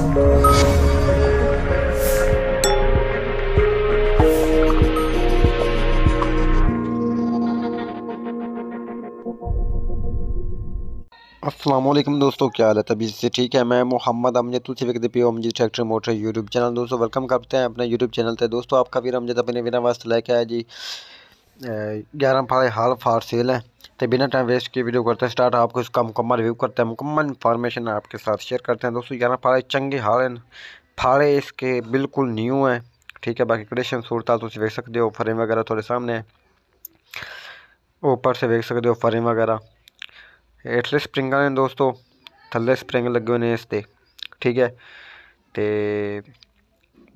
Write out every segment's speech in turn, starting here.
السلام علیکم دوستو کیا حال ہے تبھی سے ٹھیک ہے میں محمد امجد وقت پی پیو Amjad tractor motor YouTube channel دوستو ویلکم کرتے ہیں اپنے یوٹیوب چینل سے دوستو آپ کا بھی امجد اپنے لے کے آئے جی گیارہ پارے ہال فار سیل ہیں تو بنا ٹائم ویسٹ کی ویڈیو کرتے ہیں سٹارٹ آپ کو اس کا مکمل ریویو کرتے ہیں مکمل انفارمیشن آپ کے ساتھ شیئر کرتے ہیں دوستو گیارہ پارے چنگے ہال ہیں پھاڑے اس کے بالکل نیو ہیں ٹھیک ہے باقی کڑیشن صورتیں دیکھ سکتے ہو فریم وغیرہ تھوڑے سامنے اوپر سے ویک سکتے ہو فریم وغیرہ ایٹلے سپرنگ ہیں دوستو تھلے سپرنگ لگے ہونے اسے ٹھیک ہے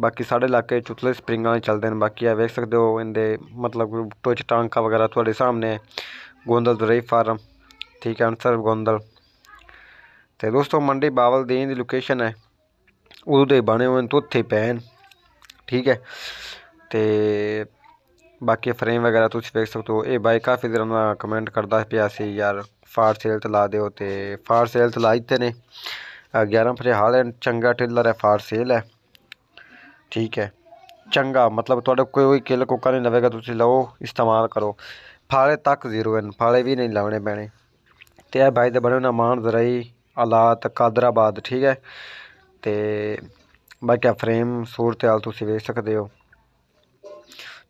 ਬਾਕੀ ਸਾਡੇ ਇਲਾਕੇ 'ਚ ਉਤਲੇ ਸਪਰਿੰਗ ਵਾਲੇ ਚੱਲਦੇ ਨੇ ਬਾਕੀ ਆ ਵੇਖ ਸਕਦੇ ਹੋ ਇਹਦੇ ਮਤਲਬ ਟੋਚ ਟਾਂਕਾ ਵਗੈਰਾ ਤੁਹਾਡੇ ਸਾਹਮਣੇ ਗੋਂਦਲ ਦਰਈ ਫਾਰਮ ਠੀਕ ਹੈ ਅਨਸਰ ਗੋਂਦਲ ਤੇ ਦੋਸਤੋ ਮੰਡੀ ਬਾਵਲ ਦੇਣ ਦੀ ਲੋਕੇਸ਼ਨ ਹੈ ਉਦੋਂ ਦੇ ਬਣੇ ਹੋਏ ਤੋਂ ਉੱਥੇ ਪੈਣ ਠੀਕ ਹੈ ਤੇ ਬਾਕੀ ਫਰੇਮ ਵਗੈਰਾ ਤੁਸੀਂ ਵੇਖ ਸਕਦੇ ਹੋ ਇਹ ਬਾਈ ਕਾਫੀ ਦਿਨਾਂ ਦਾ ਕਮੈਂਟ ਕਰਦਾ ਪਿਆ ਸੀ ਯਾਰ ਫਾਰ ਸੇਲ ਤੇ ਲਾ ਦਿਓ ਤੇ ਫਾਰ ਸੇਲ ਤੇ ਲਾ ਦਿੱਤੇ ਨੇ 11 ਫਰੇ ਹਾਲ ਚੰਗਾ ਟੇਲਰ ਹੈ ਫਾਰ ਸੇਲ ਹੈ ٹھیک ہے چنگا مطلب تک کوئی کل کوکا نہیں لوگ تو لو استعمال کرو فال تک زیرو ہیں فالے بھی نہیں لگنے پینے تو یہ بھائی تو بڑے ہو مان زرعی آلات کادر آباد ٹھیک ہے تو باقی آپ فریم سورت حال تھی ویچ سکتے ہو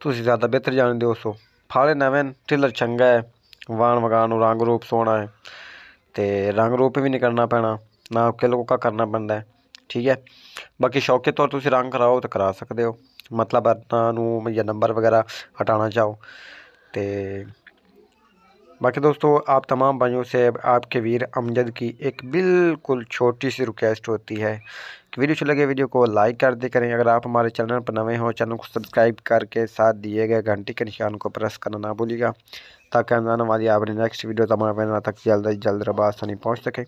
تو زیادہ بہتر جان دوں فال نویں ٹھلر چنگا ہے واہن وگان رنگ روپ سونا ہے تو رنگ روپ بھی نہیں کرنا پینا نہ کل کوکا کرنا پینا ٹھیک ہے باقی شوق کے طور تھی رنگ کراؤ تو کرا سکتے ہو مطلب عرتنا یا نمبر وغیرہ ہٹانا چاہو تو باقی دوستو آپ تمام بھائیوں سے آپ کے ویر امجد کی ایک بالکل چھوٹی سی ریکویسٹ ہوتی ہے کہ ویڈیو لگے ویڈیو کو لائک کر دیا کریں اگر آپ ہمارے چینل پر نوے ہوں چینل کو سبسکرائب کر کے ساتھ دیے گئے گھنٹی کے نشان کو پریس کرنا نہ بھولیے گا تاکہ آنے والی آپ نے نیکسٹ ویڈیو تمام تک جلد از جلد آسانی پہنچ سکے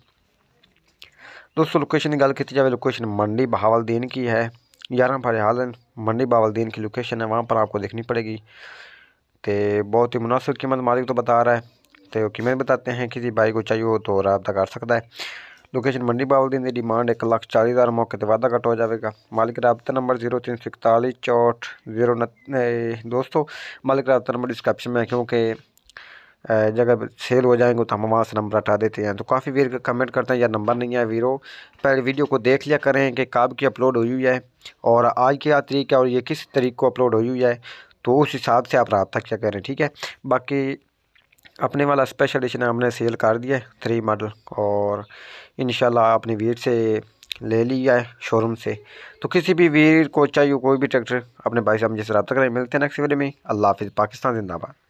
دوستو لوکیشن کی گل کی جائے لوکیشن منڈی بہاول دین کی ہے گیارہ فارحال منڈی بہاول دین کی لوکیشن ہے وہاں پر آپ کو دیکھنی پڑے گی تو بہت ہی مناسب قیمت مالک تو بتا رہا ہے تو قیمت بتاتے ہیں کسی جی بھائی کو چاہیے ہو تو رابطہ کر سکتا ہے لوکیشن منڈی بہاول دین کی ڈیمانڈ ایک لاکھ چالیس ہزار موقع تو وعدہ کا کٹ ہو جائے گا مالک رابطہ نمبر زیرو تین سو اکتالیس چوٹ زیرو دوستو مالک رابطہ نمبر ڈسکرپشن میں کیونکہ جگہ سیل ہو جائیں گے تو ہم وہاں سے نمبر ہٹا دیتے ہیں تو کافی ویر کمنٹ کرتے ہیں یار نمبر نہیں ہے ویرو پہلے ویڈیو کو دیکھ لیا کریں کہ کب کی اپلوڈ ہوئی ہوئی ہے اور آج کیا طریق ہے اور یہ کس طریق کو اپلوڈ ہوئی ہوئی ہے تو اس حساب سے آپ رابطہ کیا کریں ٹھیک ہے باقی اپنے والا اسپیشل ایڈیشن ہم نے سیل کر دیا ہے تھری ماڈل اور انشاءاللہ اپنی ویر سے لے لیا ہے شو روم سے تو کسی بھی ویر کو چاہیے کوئی بھی ٹریکٹر اپنے بھائی صاحب جیسے سے رابطہ کریں ملتے ہیں نیکس ویڈیو میں اللہ حافظ پاکستان زندہ آباد